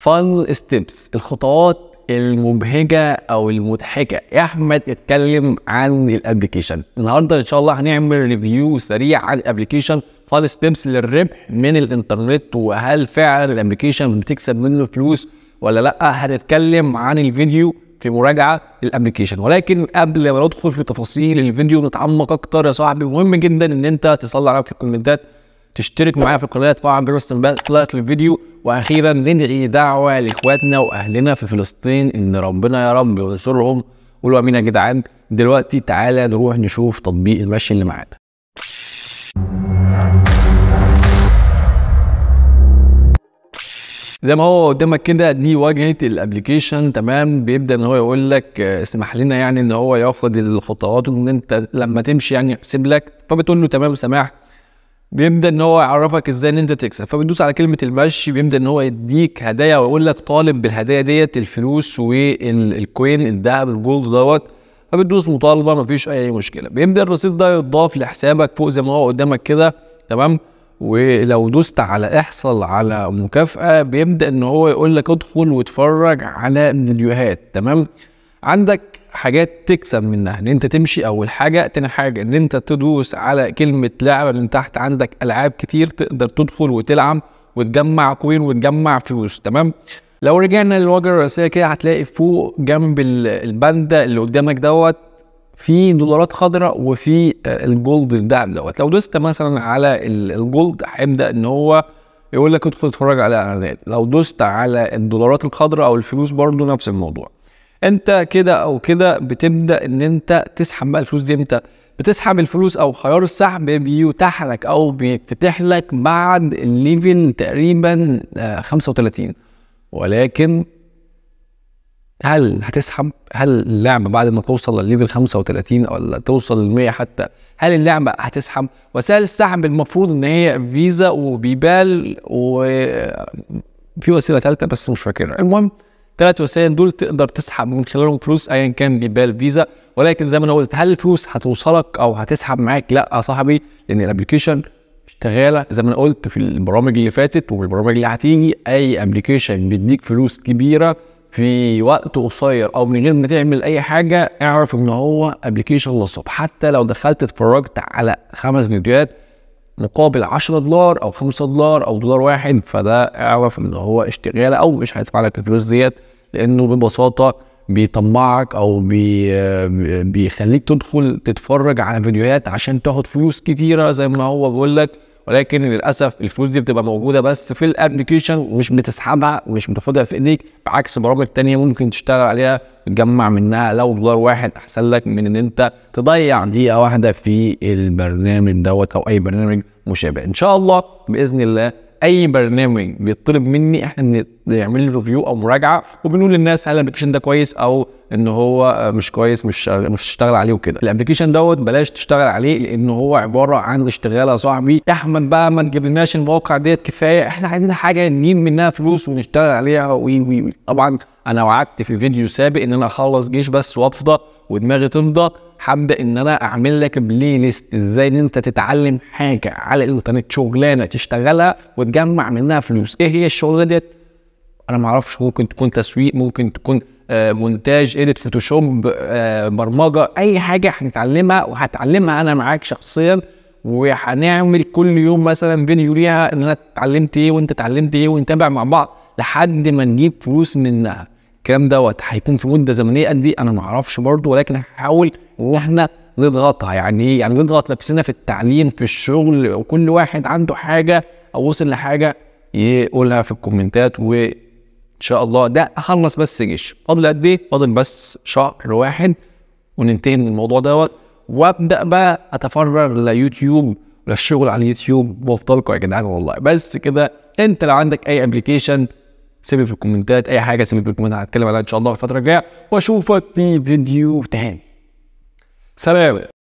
فاينل ستيبس الخطوات المبهجه او المضحكه يا احمد اتكلم عن الابلكيشن النهارده ان شاء الله هنعمل ريفيو سريع عن الابلكيشن فاينل ستيبس للربح من الانترنت وهل فعلا الابلكيشن بتكسب منه فلوس ولا لا هنتكلم عن الفيديو في مراجعه الابلكيشن ولكن قبل ما ندخل في تفاصيل الفيديو نتعمق اكتر يا صاحبي مهم جدا ان انت تصلي على في الكومنتات تشترك معايا في القناه تفعل جرس تنبيهات للفيديو واخيرا ندعي دعوه لاخواتنا واهلنا في فلسطين ان ربنا يا رب ينصرهم قولوا امين يا جدعان دلوقتي تعالى نروح نشوف تطبيق المشي اللي معانا زي ما هو قدامك كده دي واجهه الابلكيشن تمام بيبدا ان هو يقول لك آه، اسمح لنا يعني ان هو ياخد الخطوات وان انت لما تمشي يعني يحسب لك فبتقول له تمام سماح بيبدا ان هو يعرفك ازاي ان انت تكسب فبندوس على كلمه المشي بيبدا ان هو يديك هدايا ويقول لك طالب بالهدايا ديت الفلوس والكوين الذهب الجولد دوت فبتدوس مطالبه مفيش اي مشكله بيبدا الرصيد ده يتضاف لحسابك فوق زي ما هو قدامك كده تمام ولو دوست على احصل على مكافاه بيبدا ان هو يقول لك ادخل واتفرج على فيديوهات تمام عندك حاجات تكسب منها ان انت تمشي اول حاجه تاني حاجه ان انت تدوس على كلمه لعبه من تحت عندك العاب كتير تقدر تدخل وتلعب وتجمع كوين وتجمع فلوس تمام لو رجعنا للواجهه الرئيسيه كده هتلاقي فوق جنب الباندا اللي قدامك دوت في دولارات خضراء وفي آه، الجولد الدعم دوت لو دوست مثلا على الجولد هيبدا ان هو يقول لك ادخل اتفرج على اعلانات لو دوست على الدولارات الخضراء او الفلوس برضه نفس الموضوع انت كده او كده بتبدا ان انت تسحب بقى الفلوس دي امتى بتسحب الفلوس او خيار السحب بيتاح لك او بيتفتح لك بعد الليفل تقريبا 35 آه، ولكن هل هتسحب هل اللعبه بعد ما توصل للليفل 35 ولا توصل ل 100 حتى هل اللعبه هتسحب وسائل السحب المفروض ان هي فيزا وبيبال وفي وسيله ثالثه بس مش فاكرها المهم ثلاث وسائل دول تقدر تسحب من خلالهم فلوس ايا كان جبال فيزا ولكن زي ما انا قلت هل الفلوس هتوصلك او هتسحب معاك لا يا صاحبي لان الابلكيشن شغاله زي ما انا قلت في البرامج اللي فاتت والبرامج اللي هتيجي اي ابلكيشن بيديك فلوس كبيره في وقت قصير او من غير ما تعمل اي حاجه اعرف ان هو ابلكيشن للصبح حتى لو دخلت اتفرجت على خمس فيديوهات مقابل 10 دولار او 5 دولار او دولار واحد فده اعرف ان هو اشتغال او مش هيدفع لك الفلوس ديت لانه ببساطه بيطمعك او بي بيخليك تدخل تتفرج على فيديوهات عشان تاخد فلوس كتيره زي ما هو بيقول لك ولكن للاسف الفلوس دي بتبقى موجوده بس في الابلكيشن مش بتسحبها ومش بتاخدها في ايديك بعكس برامج تانية ممكن تشتغل عليها تجمع منها لو دولار واحد احسن لك من ان انت تضيع دقيقه واحده في البرنامج دوت او اي برنامج مشابه ان شاء الله باذن الله اي برنامج بيطلب مني احنا يعمل لي ريفيو او مراجعه وبنقول للناس هل الابلكيشن ده كويس او ان هو آه، مش كويس مش مش تشتغل عليه وكده الابلكيشن دوت بلاش تشتغل عليه لان هو عباره عن اشتغال يا صاحبي احمد بقى ما تجيبلناش المواقع ديت كفايه احنا عايزين حاجه نجيب منها فلوس ونشتغل عليها وي وي, وي. طبعا انا وعدت في فيديو سابق ان انا اخلص جيش بس وافضى ودماغي تفضى هبدا ان انا اعمل لك بلاي ليست ازاي ان انت تتعلم حاجه على الانترنت شغلانه تشتغلها وتجمع منها فلوس ايه هي الشغلانه ديت انا ما اعرفش ممكن تكون تسويق ممكن تكون آه، مونتاج اديت فوتوشوب آه، برمجه اي حاجه هنتعلمها وهتعلمها انا معاك شخصيا وهنعمل كل يوم مثلا فيديو ليها ان انا اتعلمت ايه وانت اتعلمت ايه ونتابع مع بعض لحد ما نجيب فلوس منها الكلام دوت هيكون في مده زمنيه قد ايه انا ما اعرفش برضه ولكن هنحاول ان احنا نضغطها يعني ايه يعني نضغط نفسنا في التعليم في الشغل وكل واحد عنده حاجه او وصل لحاجه يقولها في الكومنتات و ان شاء الله ده اخلص بس جيش فاضل قد ايه فاضل بس شهر واحد وننتهي من الموضوع دوت وابدا بقى اتفرغ ليوتيوب للشغل على اليوتيوب وافضلكم يا جدعان والله بس كده انت لو عندك اي ابلكيشن سيبي في الكومنتات اي حاجه سيبي في الكومنتات هتكلم عليها ان شاء الله الفتره الجايه واشوفك في فيديو تاني سلام